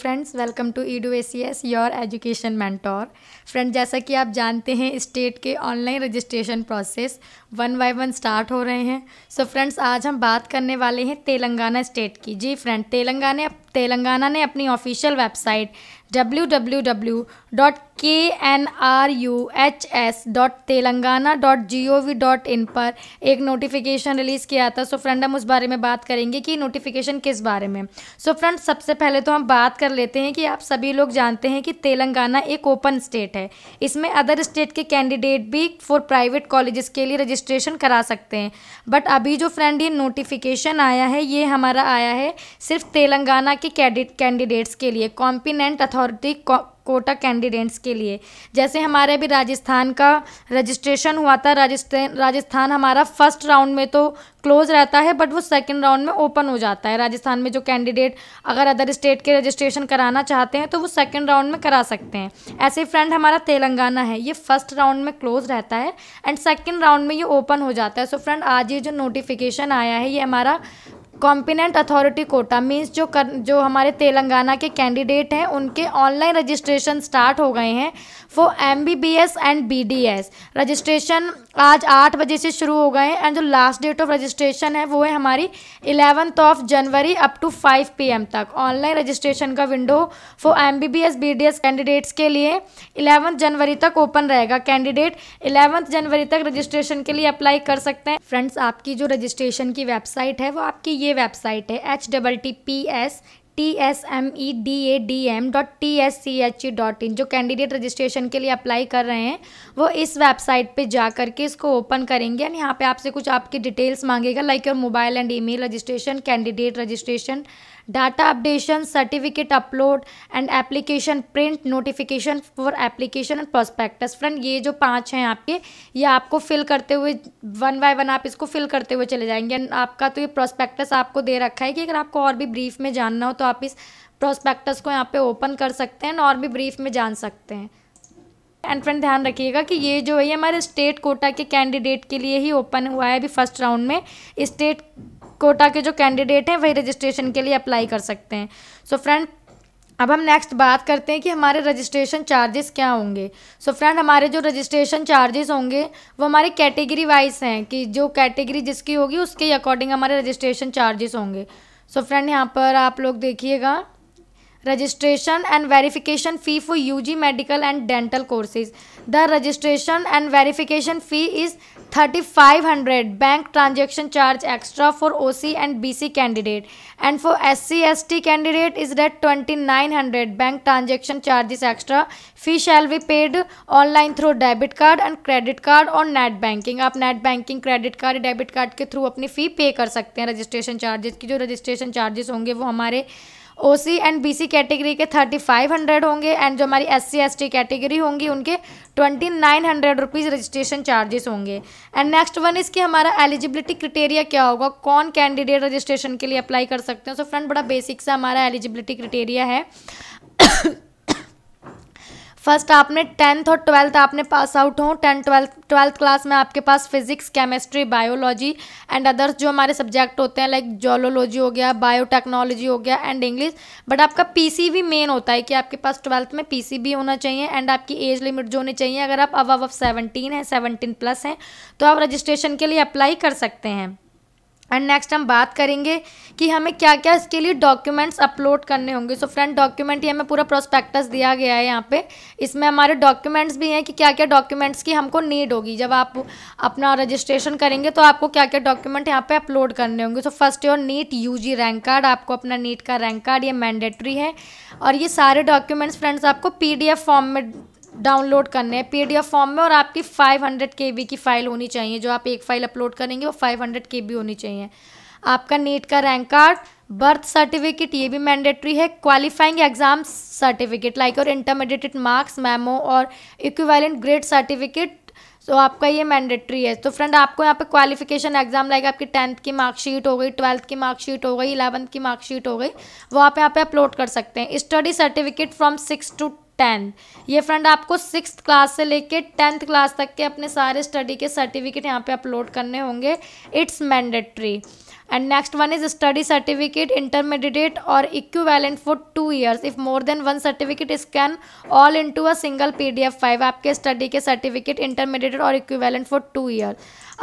friends welcome to edu A C S your education mentor friend जैसा कि आप जानते हैं स्टेट के online registration process one by one start हो रहे हैं सो so फ्रेंड्स आज हम बात करने वाले हैं तेलंगाना स्टेट की जी फ्रेंड तेलंगाना तेलंगाना ने अपनी official website W W W dot K N R U H S dot Telangana dot G O V dot in पर एक नोटिफिकेशन रिलीज़ किया था सो so फ्रेंड हम उस बारे में बात करेंगे कि नोटिफिकेशन किस बारे में सो so फ्रेंड सबसे पहले तो हम बात कर लेते हैं कि आप सभी लोग जानते हैं कि तेलंगाना एक ओपन स्टेट है इसमें अदर स्टेट के कैंडिडेट भी फॉर प्राइवेट कॉलेजेस के लिए रजिस्ट्रेशन करा सकते हैं बट अभी जो फ्रेंड ये नोटिफिकेशन आया है ये हमारा आया है सिर्फ तेलंगाना के के कैंडिडेट्स के लिए कॉम्पिनेंट अथॉरिटी कोटा कैंडिडेट्स के लिए जैसे हमारे अभी राजस्थान का रजिस्ट्रेशन हुआ था राजस्थान राजस्थान हमारा फर्स्ट राउंड में तो क्लोज रहता है बट वो सेकंड राउंड में ओपन हो जाता है राजस्थान में जो कैंडिडेट अगर अदर स्टेट के रजिस्ट्रेशन कराना चाहते हैं तो वो सेकंड राउंड में करा सकते हैं ऐसे फ्रेंड हमारा तेलंगाना है ये फर्स्ट राउंड में क्लोज रहता है एंड सेकेंड राउंड में ये ओपन हो जाता है सो so फ्रेंड आज ये जो नोटिफिकेशन आया है ये हमारा कॉम्पिनेंट अथॉरिटी कोटा मीन्स जो कर जो हमारे तेलंगाना के कैंडिडेट हैं उनके ऑनलाइन रजिस्ट्रेशन स्टार्ट हो गए हैं for M B B S and B D S registration आज आठ बजे से शुरू हो गए हैं एंड जो लास्ट डेट ऑफ रजिस्ट्रेशन है वो है हमारी eleventh of January up to five P M तक ऑनलाइन रजिस्ट्रेशन का window for M B B S B D S candidates के लिए इलेवंथ जनवरी तक ओपन रहेगा कैंडिडेट इलेवंथ जनवरी तक रजिस्ट्रेशन के लिए अप्लाई कर सकते हैं फ्रेंड्स आपकी जो रजिस्ट्रेशन की वेबसाइट है वो आपकी ये वेबसाइट है H double T P S T S M E D A D M dot T S C H E dot in जो कैंडिडेट रजिस्ट्रेशन के लिए अप्लाई कर रहे हैं वो इस वेबसाइट पे जा करके इसको ओपन करेंगे एंड यहाँ पे आपसे कुछ आपकी डिटेल्स मांगेगा like your mobile and email registration candidate registration data updation certificate upload and application print notification for application and prospectus friend ये जो पांच हैं आपके ये आपको फिल करते हुए वन बाय वन आप इसको फिल करते हुए चले जाएंगे एंड आपका तो ये प्रोस्पेक्टस आपको दे रखा है कि अगर आपको और भी ब्रीफ में जानना हो तो आप इस प्रोस्पेक्टस को यहाँ पे ओपन कर सकते हैं और भी ब्रीफ में जान सकते हैं एंड फ्रेंड ध्यान रखिएगा कि ये जो है हमारे स्टेट कोटा के कैंडिडेट के लिए ही ओपन हुआ है अभी फर्स्ट राउंड में स्टेट कोटा के जो कैंडिडेट हैं वही रजिस्ट्रेशन के लिए अप्लाई कर सकते हैं सो so फ्रेंड अब हम नेक्स्ट बात करते हैं कि हमारे रजिस्ट्रेशन चार्जेस क्या होंगे सो so फ्रेंड हमारे जो रजिस्ट्रेशन चार्जेस होंगे वो हमारे कैटेगरी वाइज हैं कि जो कैटेगरी जिसकी होगी उसके अकॉर्डिंग हमारे रजिस्ट्रेशन चार्जेस होंगे सो फ्रेंड यहाँ पर आप लोग देखिएगा registration and verification fee for G medical and dental courses the registration and verification fee is thirty five hundred bank transaction charge extra for O C and B C candidate and for S C S T candidate is date twenty nine hundred bank transaction charges extra fee shall be paid online through debit card and credit card और net banking आप net banking credit card debit card के through अपनी fee पे कर सकते हैं registration charges की जो रजिस्ट्रेशन चार्जेस होंगे वो हमारे ओसी एंड बीसी कैटेगरी के थर्टी फाइव हंड्रेड होंगे एंड जो हमारी S C S T category होंगी उनके twenty nine hundred rupees registration charges होंगे एंड नेक्स्ट वन इसकी हमारा एलिजिबिलिटी क्रिटेरिया क्या होगा कौन कैंडिडेट रजिस्ट्रेशन के लिए अप्लाई कर सकते हैं सो so फ्रेंड बड़ा बेसिक सा हमारा एलिजिबिलिटी क्रिटेरिया है फर्स्ट आपने टेंथ और ट्वेल्थ आपने पास आउट हों टेंथ ट्वेल्थ ट्वेल्थ क्लास में आपके पास physics chemistry biology and others जो हमारे सब्जेक्ट होते हैं लाइक जोलोलॉजी हो गया बायोटेक्नोलॉजी हो गया एंड इंग्लिश बट आपका भी मेन होता है कि आपके पास ट्वेल्थ में भी होना चाहिए एंड आपकी एज लिमिट जो होनी चाहिए अगर आप अब अब सेवनटीन है सेवनटीन प्लस हैं तो आप रजिस्ट्रेशन के लिए अप्लाई कर सकते हैं एंड नेक्स्ट हम बात करेंगे कि हमें क्या क्या इसके लिए डॉक्यूमेंट्स अपलोड करने होंगे सो फ्रेंड डॉक्यूमेंट ये हमें पूरा प्रोस्पेक्टस दिया गया है यहाँ पे इसमें हमारे डॉक्यूमेंट्स भी हैं कि क्या क्या डॉक्यूमेंट्स की हमको नीड होगी जब आप अपना रजिस्ट्रेशन करेंगे तो आपको क्या क्या डॉक्यूमेंट यहाँ पे अपलोड करने होंगे so first your NEET U rank card आपको अपना नीट का रैंक कार्ड ये मैंडेटरी है और ये सारे डॉक्यूमेंट्स फ्रेंड्स आपको पी फॉर्म में डाउनलोड करने हैं पीडीएफ फॉर्म में और आपकी 500 हंड्रेड की फ़ाइल होनी चाहिए जो आप एक फ़ाइल अपलोड करेंगे वो 500 हंड्रेड होनी चाहिए आपका नीट का रैंक कार्ड बर्थ सर्टिफिकेट ये भी मैंडेटरी है क्वालिफाइंग एग्जाम सर्टिफिकेट लाइक और इंटरमीडिएट मार्क्स मेमो और इक्विवेलेंट ग्रेड सर्टिफिकेट तो आपका ये मैंडेटरी है तो फ्रेंड आपको यहाँ पे क्वालिफिकेशन एग्जाम लाइक आपकी टेंथ की मार्कशीट हो गई ट्वेल्थ की मार्कशीट हो गई इलेवंथ की मार्कशीट हो गई वो आप यहाँ पे अपलोड कर सकते हैं study certificate from six to tenth ये फ्रेंड आपको सिक्स क्लास से लेके टेंथ क्लास तक के अपने सारे स्टडी के सर्टिफिकेट यहाँ पे अपलोड करने होंगे it's mandatory and next one is study certificate intermediate और equivalent for two years if more than one certificate scan all to a single P D F five आपके स्टडी के certificate intermediate और equivalent for two year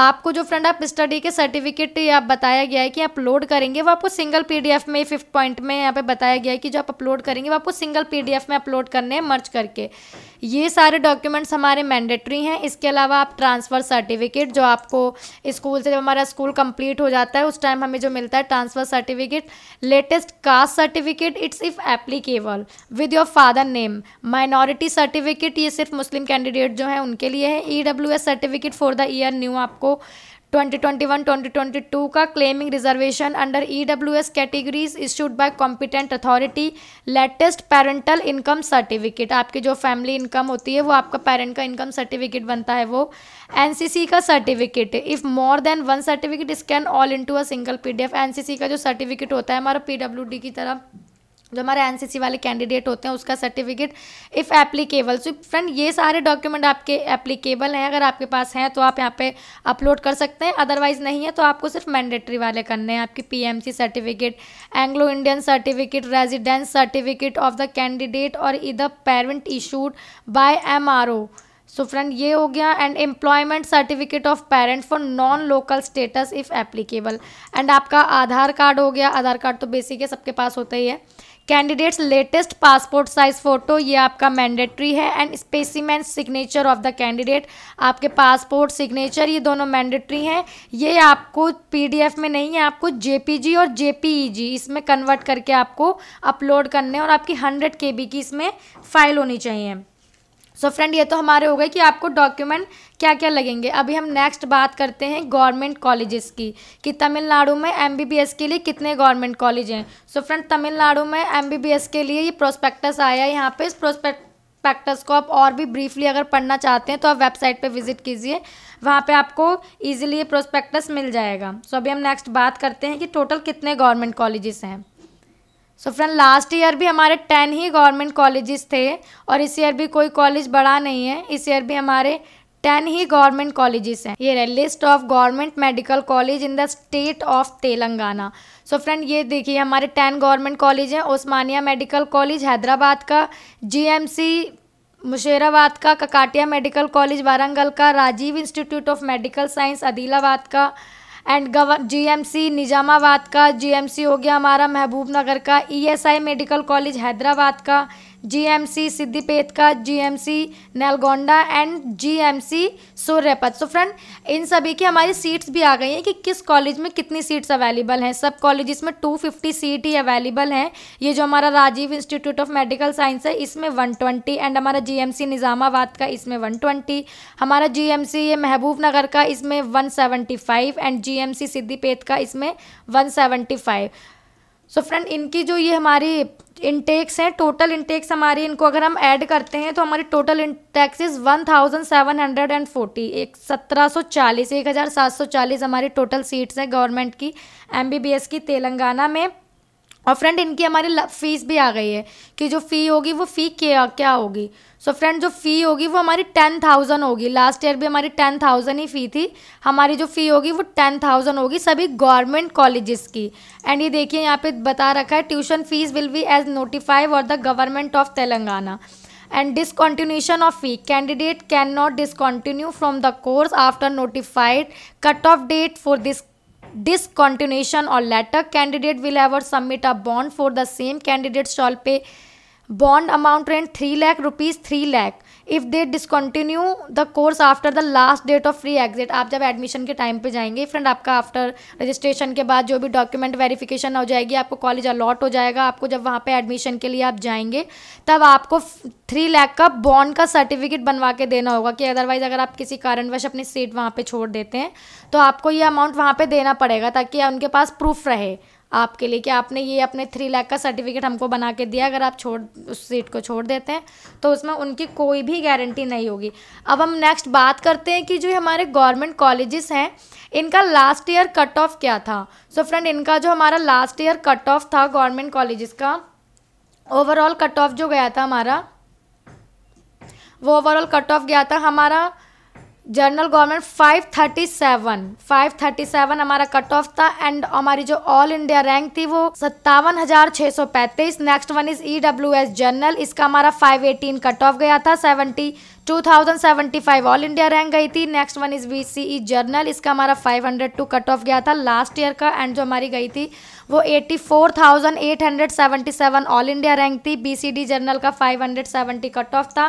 आपको जो friend आप study के certificate आप बताया गया है कि अपलोड करेंगे वो आपको सिंगल पीडीएफ में फिफ्थ पॉइंट में यहाँ पे बताया गया है कि जो आप अपलोड करेंगे वो आपको सिंगल पीडीएफ में अपलोड करने हैं मर्ज करके ये सारे डॉक्यूमेंट्स हमारे मैंडेटरी हैं इसके अलावा आप ट्रांसफ़र सर्टिफिकेट जो आपको स्कूल से जब हमारा स्कूल कंप्लीट हो जाता है उस टाइम हमें जो मिलता है transfer certificate latest caste certificate it's if applicable with your father name minority certificate ये सिर्फ मुस्लिम कैंडिडेट जो हैं उनके लिए है E certificate for the year new आपको आपको 2021 2022 का claiming reservation under S categories issued by competent authority latest parental income certificate आपकी जो फैमिली इनकम होती है वो आपका पेरेंट का इनकम सर्टिफिकेट बनता है वो एन सी सी का certificate if more than one certificate scan can all to a single PDF NCC का जो सर्टिफिकेट होता है हमारा डी की तरफ जो हमारे एनसीसी वाले कैंडिडेट होते हैं उसका certificate if applicable so friend ये सारे डॉक्यूमेंट आपके एप्लीकेबल हैं अगर आपके पास हैं तो आप यहाँ पे अपलोड कर सकते हैं अदरवाइज़ नहीं है तो आपको सिर्फ मैंडेटरी वाले करने हैं आपकी PMC certificate Anglo Indian certificate residence certificate of the candidate और इधर parent issued by M so friend ये हो गया and employment certificate of parent for non local status if applicable and आपका आधार कार्ड हो गया आधार कार्ड तो बेसिक है सबके पास होता ही है candidates latest passport size photo ये आपका मैंडेटरी है and specimen signature of the candidate आपके पासपोर्ट सिग्नेचर ये दोनों मैंडेटरी हैं ये आपको पीडीएफ में नहीं है आपको जेपीजी और जेपीईजी e इसमें कन्वर्ट करके आपको अपलोड करने और आपकी हंड्रेड के की इसमें फ़ाइल होनी चाहिए सो so फ्रेंड ये तो हमारे हो गए कि आपको डॉक्यूमेंट क्या क्या लगेंगे अभी हम नेक्स्ट बात करते हैं गवर्नमेंट कॉलेजेस की कि तमिलनाडु में एमबीबीएस के लिए कितने गवर्नमेंट कॉलेज हैं सो फ्रेंड तमिलनाडु में एमबीबीएस के लिए ये प्रोस्पेक्टस आया है यहाँ पे इस प्रोस्पेक्टस को आप और भी ब्रीफली अगर पढ़ना चाहते हैं तो आप वेबसाइट पर विजिट कीजिए वहाँ पर आपको ईजिली ये प्रोस्पेक्टस मिल जाएगा सो so, अभी हम नेक्स्ट बात करते हैं कि टोटल कितने गवर्नमेंट कॉलेजेस हैं सो फ्रेंड लास्ट ईयर भी हमारे टेन ही गवर्नमेंट कॉलेजेस थे और इस ईयर भी कोई कॉलेज बड़ा नहीं है इस ईयर भी हमारे टेन ही गवर्नमेंट कॉलेजेस हैं ये रहे list of government medical college in the state of Telangana so friend ये देखिए हमारे टेन गवर्नमेंट कॉलेज हैं ओस्मानिया मेडिकल कॉलेज हैदराबाद का जीएमसी मुशेराबाद का ककाटिया मेडिकल कॉलेज वारंगल का Rajiv institute of medical science Adilabad का एंड गवर जीएमसी निजामाबाद का जीएमसी हो गया हमारा महबूब नगर का ईएसआई मेडिकल कॉलेज हैदराबाद का GMC M GMC Nalgonda and GMC Suryapet so friend इन सभी की हमारी सीट्स भी आ गई हैं कि किस कॉलेज में कितनी सीट्स अवेलेबल हैं सब कॉलेजेस में 250 सीट ही अवेलेबल हैं ये जो हमारा Rajiv institute of medical science है इसमें 120 एंड हमारा सी निज़ामाबाद का इसमें ट्वेंटी हमारा सी ये महबूब नगर का इसमें फ़ाइव एंड सी सिद्धिपेत का इसमें फाइव सो so फ्रेंड इनकी जो ये हमारी इनटेक्स हैं टोटल इनटेक्स हमारी इनको अगर हम ऐड करते हैं तो हमारी total intakes is one thousand seven hundred and forty एक सत्रह सौ चालीस एक हज़ार सात सौ चालीस हमारी टोटल सीट्स हैं गवर्नमेंट की एम बी बी एस की तेलंगाना में और फ्रेंड इनकी हमारी फ़ीस भी आ गई है कि जो फ़ी होगी वो फ़ी क्या क्या होगी सो so फ्रेंड जो फ़ी होगी वो हमारी टेन थाउजेंड होगी लास्ट ईयर भी हमारी टेन थाउजेंड ही फ़ी थी हमारी जो फ़ी होगी वो टेन थाउजेंड होगी सभी गवर्नमेंट कॉलेजेस की एंड ये देखिए यहाँ पे बता रखा है tuition fees will be as notify और the government of Telangana and of fee candidate can not discontinue from the course after notified cut off date for this discontinuation or latter candidate will ever submit a bond for the same candidate shall pay bond amount rent 3 lakh rupees 3 lakh if they discontinue the course after the last date of free exit आप जब admission के time पे जाएंगे friend आपका after registration के बाद जो भी डॉक्यूमेंट वेरिफिकेशन हो जाएगी आपको कॉलेज अलॉट हो जाएगा आपको जब वहाँ पे एडमिशन के लिए आप जाएंगे तब आपको थ्री लैख का बॉन्ड का सर्टिफिकेट बनवा के देना होगा कि अदरवाइज़ अगर आप किसी कारणवश अपनी सीट वहाँ पर छोड़ देते हैं तो आपको ये अमाउंट वहाँ पर देना पड़ेगा ताकि उनके पास प्रूफ रहे आपके लिए कि आपने ये अपने थ्री लाख का सर्टिफिकेट हमको बना के दिया अगर आप छोड़ उस सीट को छोड़ देते हैं तो उसमें उनकी कोई भी गारंटी नहीं होगी अब हम नेक्स्ट बात करते हैं कि जो हमारे गवर्नमेंट कॉलेजेस हैं इनका लास्ट ईयर कट ऑफ क्या था सो so फ्रेंड इनका जो हमारा लास्ट ईयर कट ऑफ था गवर्नमेंट कॉलेजेस का ओवरऑल कट ऑफ जो गया था हमारा वो ओवरऑल कट ऑफ गया था हमारा जनरल गवर्नमेंट 537 537 हमारा कट ऑफ था एंड हमारी जो ऑल इंडिया रैंक थी वो सत्तावन हजार सौ पैंतीस next one is E W S general इसका हमारा 518 कट ऑफ गया था 70 2075 ऑल इंडिया रैंक गई थी next one is E general इसका हमारा 502 कट ऑफ गया था लास्ट ईयर का एंड जो हमारी गई थी वो 84,877 ऑल इंडिया रैंक थी डी जर्नल का 570 कट ऑफ था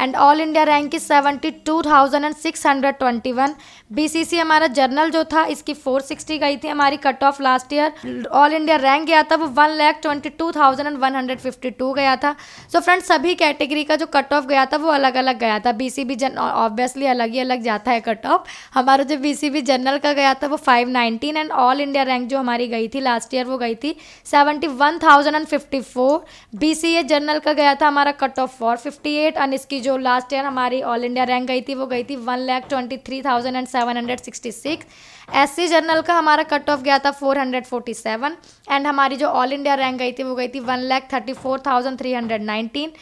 and all India rank is seventy two thousand and six hundred twenty one B C C हमारा जर्नल जो था इसकी फोर सिक्सटी गई थी हमारी cut off last year all India rank गया था वो one lakh twenty two thousand and one hundred fifty two गया था सो so, फ्रेंड सभी कैटेगरी का जो कट ऑफ गया था वो अलग अलग गया था बी सी बी जन ऑब्वियसली अलग ही अलग जाता है कट ऑफ हमारा जो बी सी बी जनरल का गया था वो five nineteen and all India rank जो हमारी गई थी लास्ट ईयर वो गई थी seventy one thousand and fifty four B C A general का गया था हमारा cut off four fifty eight and इसकी जो लास्ट ईयर हमारी ऑल इंडिया रैंक गई थी वो गई थी one lakh twenty three thousand and seven hundred sixty six S C general का हमारा कट ऑफ गया था four hundred forty seven and हमारी जो ऑल इंडिया रैंक गई थी वो गई थी one lakh thirty four thousand three hundred nineteen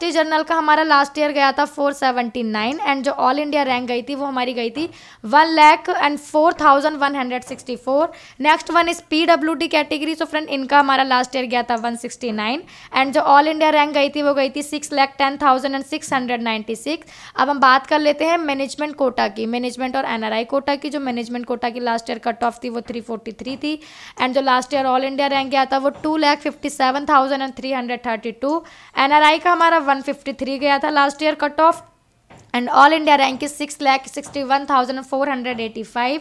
T general का हमारा लास्ट ईयर गया था 479 एंड जो ऑल इंडिया रैंक गई थी वो हमारी गई थी one lakh and four thousand one hundred sixty four next one is P W D category so friend इनका हमारा लास्ट ईयर गया था वन सिक्सटी नाइन एंड जो ऑल इंडिया रैंक गई थी वो गई थी six lakh ten thousand and six hundred ninety six अब हम बात कर लेते हैं मैनेजमेंट कोटा की मैनेजमेंट और एन आर आई कोटा की जो मैनेजमेंट कोटा की लास्ट ईयर कट ऑफ थी वो थ्री फोर्टी थ्री थी एंड जो last year all India rank गया था वो two lakh fifty seven thousand and three hundred thirty two N R I का हमारा हमारा 153 गया था last year cut off and all India rank is six lakh sixty one thousand four hundred eighty five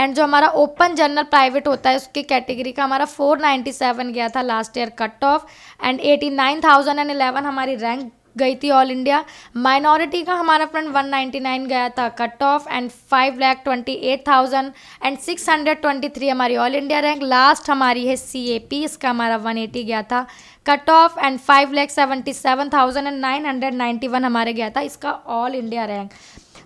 and जो हमारा ओपन जनरल प्राइवेट होता है उसकी कैटेगरी का हमारा फोर नाइन्टी सेवन गया था last year cut off and eighty nine thousand and eleven हमारी रैंक गई थी ऑल इंडिया माइनॉरिटी का हमारा फ्रेंड 199 गया था cut off and five lakh twenty eight thousand and six hundred twenty three हमारी ऑल इंडिया रैंक लास्ट हमारी है सी ए पी इसका हमारा वन एटी गया था cut off and five lakh seventy seven thousand and nine hundred ninety one हमारे गया था इसका all India rank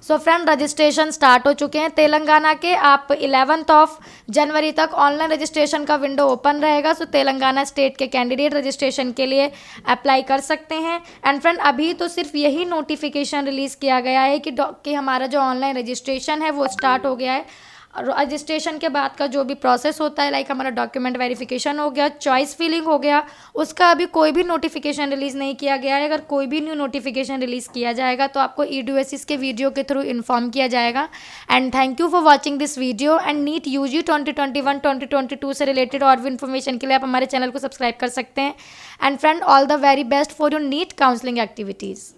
so friend registration start हो चुके हैं तेलंगाना के आप इलेवंथ ऑफ जनवरी तक ऑनलाइन रजिस्ट्रेशन का विंडो ओपन रहेगा सो so तेलंगाना स्टेट के कैंडिडेट रजिस्ट्रेशन के लिए अप्लाई कर सकते हैं एंड फ्रेंड अभी तो सिर्फ यही नोटिफिकेशन रिलीज़ किया गया है कि कि हमारा जो ऑनलाइन रजिस्ट्रेशन है वो स्टार्ट हो गया है रजिस्ट्रेशन के बाद का जो भी प्रोसेस होता है लाइक हमारा डॉक्यूमेंट वेरिफिकेशन हो गया चॉइस फिलिंग हो गया उसका अभी कोई भी नोटिफिकेशन रिलीज़ नहीं किया गया है अगर कोई भी न्यू नोटिफिकेशन रिलीज़ किया जाएगा तो आपको ई e डी के वीडियो के थ्रू इन्फॉर्म किया जाएगा and thank you for watching this video and NEET U G twenty twenty one twenty twenty two से रिलेटेड और भी इन्फॉर्मेशन के लिए आप हमारे चैनल को सब्सक्राइब कर सकते हैं and friend all the very best for your NEET counselling activities